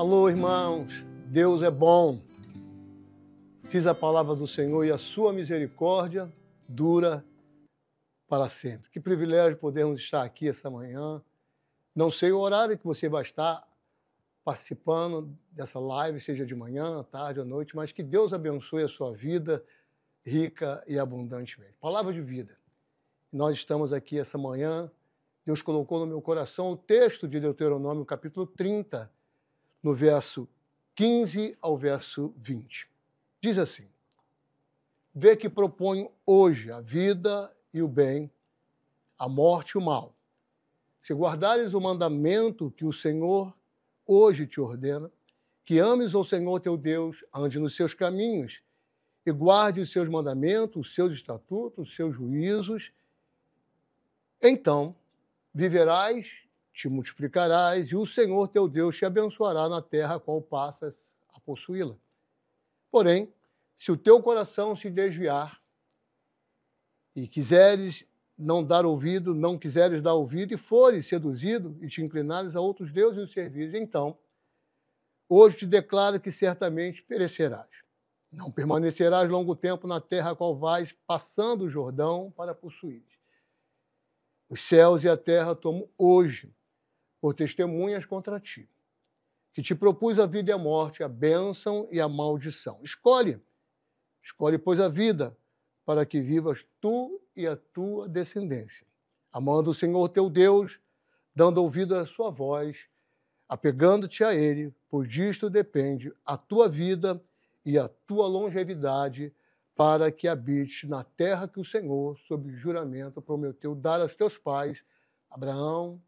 Alô, irmãos, Deus é bom. Diz a palavra do Senhor e a sua misericórdia dura para sempre. Que privilégio podermos estar aqui essa manhã. Não sei o horário que você vai estar participando dessa live, seja de manhã, tarde ou noite, mas que Deus abençoe a sua vida rica e abundantemente. Palavra de vida. Nós estamos aqui essa manhã. Deus colocou no meu coração o texto de Deuteronômio, capítulo 30, no verso 15 ao verso 20. Diz assim: Vê que proponho hoje a vida e o bem, a morte e o mal. Se guardares o mandamento que o Senhor hoje te ordena, que ames o Senhor teu Deus, ande nos seus caminhos e guarde os seus mandamentos, os seus estatutos, os seus juízos, então viverás te multiplicarás e o Senhor teu Deus te abençoará na terra a qual passas a possuí-la. Porém, se o teu coração se desviar e quiseres não dar ouvido, não quiseres dar ouvido e fores seduzido e te inclinares a outros deuses e os servires, então hoje te declaro que certamente perecerás. Não permanecerás longo tempo na terra a qual vais passando o Jordão para possuir. Os céus e a terra tomo hoje por testemunhas contra ti, que te propus a vida e a morte, a bênção e a maldição. Escolhe, escolhe, pois, a vida, para que vivas tu e a tua descendência, amando o Senhor teu Deus, dando ouvido à sua voz, apegando-te a Ele, pois disto depende a tua vida e a tua longevidade, para que habites na terra que o Senhor, sob juramento, prometeu dar aos teus pais, Abraão,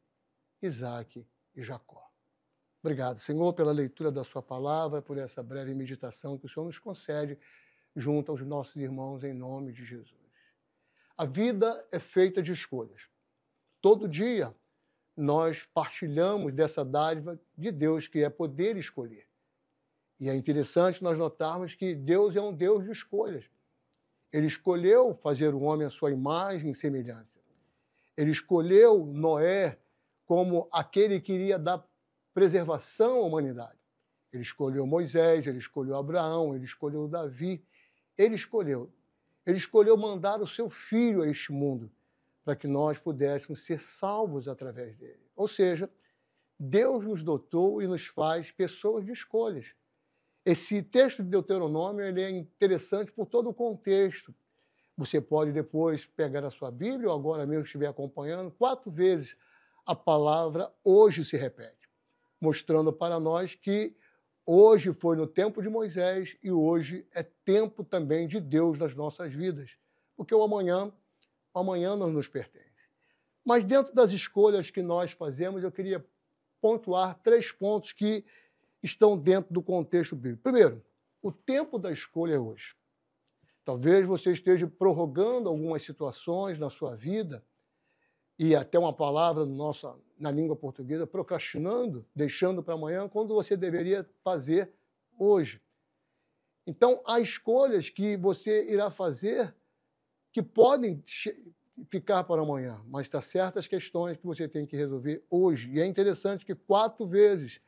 Isaac e Jacó. Obrigado, Senhor, pela leitura da Sua palavra, por essa breve meditação que o Senhor nos concede junto aos nossos irmãos, em nome de Jesus. A vida é feita de escolhas. Todo dia nós partilhamos dessa dádiva de Deus, que é poder escolher. E é interessante nós notarmos que Deus é um Deus de escolhas. Ele escolheu fazer o homem à sua imagem e semelhança. Ele escolheu Noé como aquele que iria dar preservação à humanidade. Ele escolheu Moisés, ele escolheu Abraão, ele escolheu Davi, ele escolheu. Ele escolheu mandar o seu filho a este mundo para que nós pudéssemos ser salvos através dele. Ou seja, Deus nos dotou e nos faz pessoas de escolhas. Esse texto de Deuteronômio ele é interessante por todo o contexto. Você pode depois pegar a sua Bíblia, ou agora mesmo estiver acompanhando, quatro vezes a palavra hoje se repete, mostrando para nós que hoje foi no tempo de Moisés e hoje é tempo também de Deus nas nossas vidas, porque o amanhã, o amanhã não nos pertence. Mas dentro das escolhas que nós fazemos, eu queria pontuar três pontos que estão dentro do contexto bíblico. Primeiro, o tempo da escolha é hoje. Talvez você esteja prorrogando algumas situações na sua vida e até uma palavra na língua portuguesa, procrastinando, deixando para amanhã, quando você deveria fazer hoje. Então, há escolhas que você irá fazer que podem ficar para amanhã, mas há tá certas questões que você tem que resolver hoje. E é interessante que quatro vezes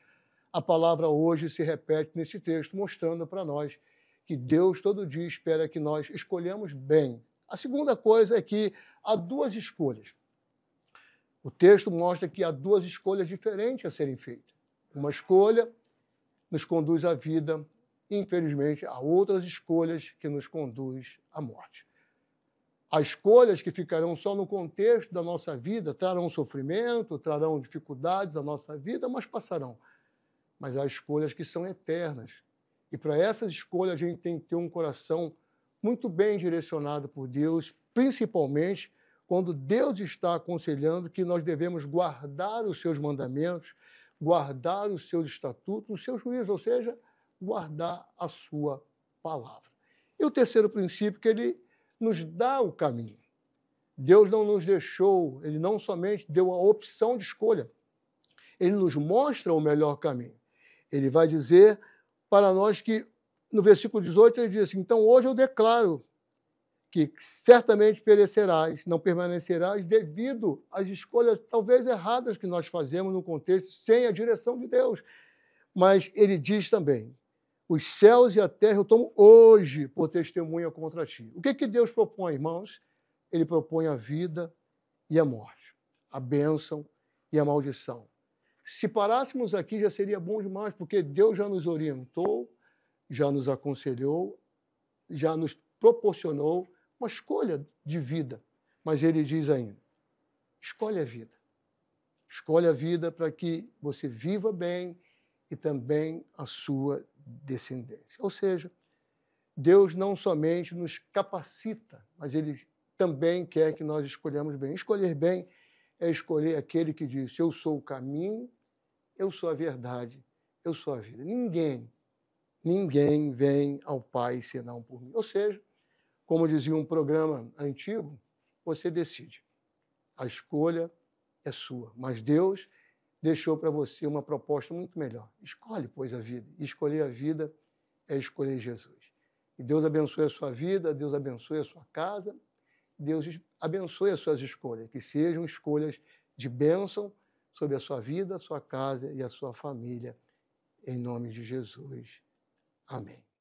a palavra hoje se repete nesse texto, mostrando para nós que Deus todo dia espera que nós escolhamos bem. A segunda coisa é que há duas escolhas. O texto mostra que há duas escolhas diferentes a serem feitas. Uma escolha nos conduz à vida, infelizmente, há outras escolhas que nos conduz à morte. Há escolhas que ficarão só no contexto da nossa vida, trarão sofrimento, trarão dificuldades à nossa vida, mas passarão. Mas há escolhas que são eternas. E para essas escolhas a gente tem que ter um coração muito bem direcionado por Deus, principalmente quando Deus está aconselhando que nós devemos guardar os seus mandamentos, guardar os seus estatutos, os seus juízos, ou seja, guardar a sua palavra. E o terceiro princípio que ele nos dá o caminho. Deus não nos deixou, ele não somente deu a opção de escolha. Ele nos mostra o melhor caminho. Ele vai dizer para nós que no versículo 18 ele diz: assim, "Então hoje eu declaro que certamente perecerás, não permanecerás devido às escolhas talvez erradas que nós fazemos no contexto sem a direção de Deus. Mas ele diz também: os céus e a terra eu tomo hoje por testemunha contra ti. O que, que Deus propõe, irmãos? Ele propõe a vida e a morte, a bênção e a maldição. Se parássemos aqui já seria bom demais, porque Deus já nos orientou, já nos aconselhou, já nos proporcionou uma escolha de vida. Mas ele diz ainda: escolhe a vida. Escolhe a vida para que você viva bem e também a sua descendência. Ou seja, Deus não somente nos capacita, mas ele também quer que nós escolhamos bem. Escolher bem é escolher aquele que diz: Eu sou o caminho, eu sou a verdade, eu sou a vida. Ninguém, ninguém vem ao Pai senão por mim. Ou seja, como dizia um programa antigo, você decide. A escolha é sua, mas Deus deixou para você uma proposta muito melhor. Escolhe, pois, a vida. Escolher a vida é escolher Jesus. E Deus abençoe a sua vida, Deus abençoe a sua casa, Deus abençoe as suas escolhas, que sejam escolhas de bênção sobre a sua vida, a sua casa e a sua família. Em nome de Jesus. Amém.